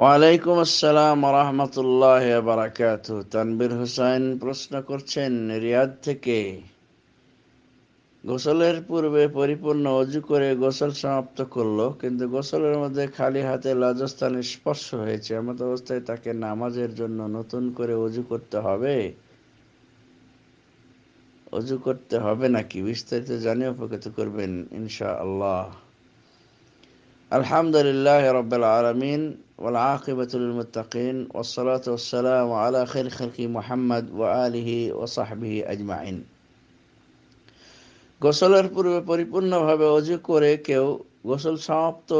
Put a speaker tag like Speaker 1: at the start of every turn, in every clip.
Speaker 1: ওয়ালাইকুম আসসালাম রহমতুল্লাহ বারাকাত তানবির প্রশ্ন করছেন রিয়াদ থেকে গোসলের পূর্বে পরিপূর্ণ অজু করে গোসল সমাপ্ত করলো কিন্তু গোসলের মধ্যে খালি হাতে স্পর্শ হয়েছে এমত অবস্থায় তাকে নামাজের জন্য নতুন করে অজু করতে হবে অজু করতে হবে নাকি বিস্তারিত জানিয়ে উপকৃত করবেন ইনশা আল্লাহ আলহামদুলিল্লাহ রবাল আলমিন والعاقبة للمتقين والصلاة والسلام على خير خلق محمد وآله وصحبه أجمعين গোসলের পূর্বে পরিপূর্ণভাবে অজু করে কেউ গোসল সমাপ্ত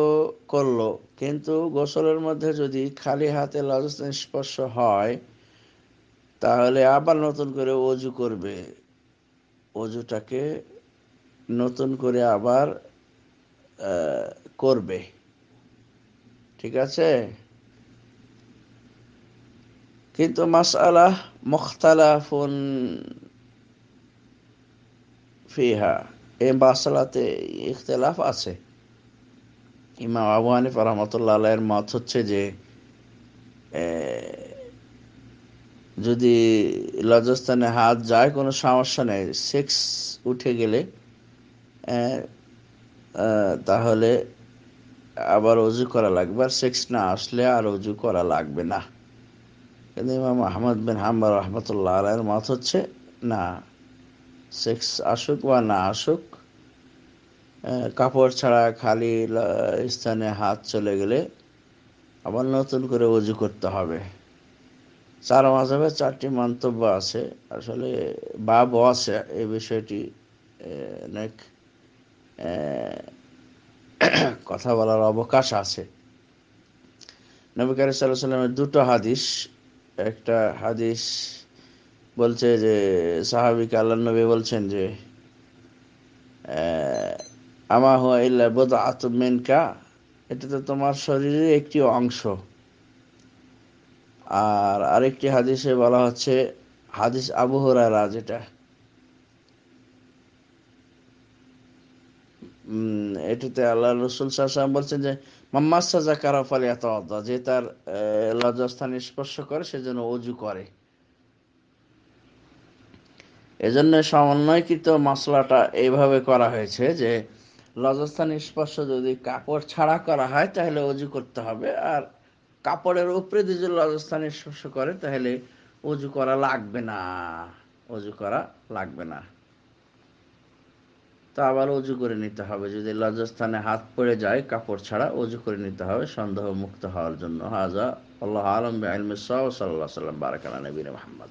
Speaker 1: করল কিন্তু গোসলের মধ্যে যদি খালি হাতে লাজস্থান স্পর্শ হয় তাহলে আবার নতুন করে অজু করবে অজুটাকে নতুন করে আবার করবে ঠিক আছে কিন্তু মাসালাহ মুখতালাফুন ফিহা এ মাসালাতে ইখতলাফ আছে ইমাম আবু হানিফ রহমতুল্লাহ মত হচ্ছে যে যদি লজস্থানে হাত যায় কোনো সমস্যা নেই সেক্স উঠে গেলে তাহলে আবার অজু করা লাগবে আর সেক্স না আসলে আর অজু করা লাগবে না কিন্তু ইমাম আহমদ বিন হাম্বার রহমতুল্লাহ আলাইয়ের মত হচ্ছে না সেক্স আসুক বা না আসুক কাপড় ছাড়া খালি স্থানে হাত চলে গেলে আবার নতুন করে অজু করতে হবে চার মাঝাবে চারটি মন্তব্য আছে আসলে বাবও আছে এই বিষয়টি অনেক কথা বলার অবকাশ আছে নবী কারি সাল্লাহ সাল্লামের দুটো হাদিস একটা হাদিস বলছে যে সাহাবিকে আল্লাহ নবী বলছেন যে আমা হুয়া ইল্লা বোধ আতমেনকা এটা তো তোমার শরীরের একটি অংশ আর আরেকটি হাদিসে বলা হচ্ছে হাদিস আবহরারা যেটা এটিতে আল্লাহ রসুল সাহসাম বলছেন যে এত যে তার লজ্জাস্থান স্পর্শ করে সেজন্য অজু করে এজন্য সমন্বয়কৃত মশলাটা এইভাবে করা হয়েছে যে লজস্থান স্পর্শ যদি কাপড় ছাড়া করা হয় তাহলে অজু করতে হবে আর কাপড়ের উপরে যদি লজস্থান স্পর্শ করে তাহলে অজু করা লাগবে না অজু করা লাগবে না তো আবার অজু করে নিতে হবে যদি লজ্জাস্থানে হাত পড়ে যায় কাপড় ছাড়া অজু করে নিতে হবে সন্দেহ মুক্ত হওয়ার জন্য হাজা আল্লাহ আলম সাল্লাহ সাল্লাম বারাকালা নবীন মোহাম্মদ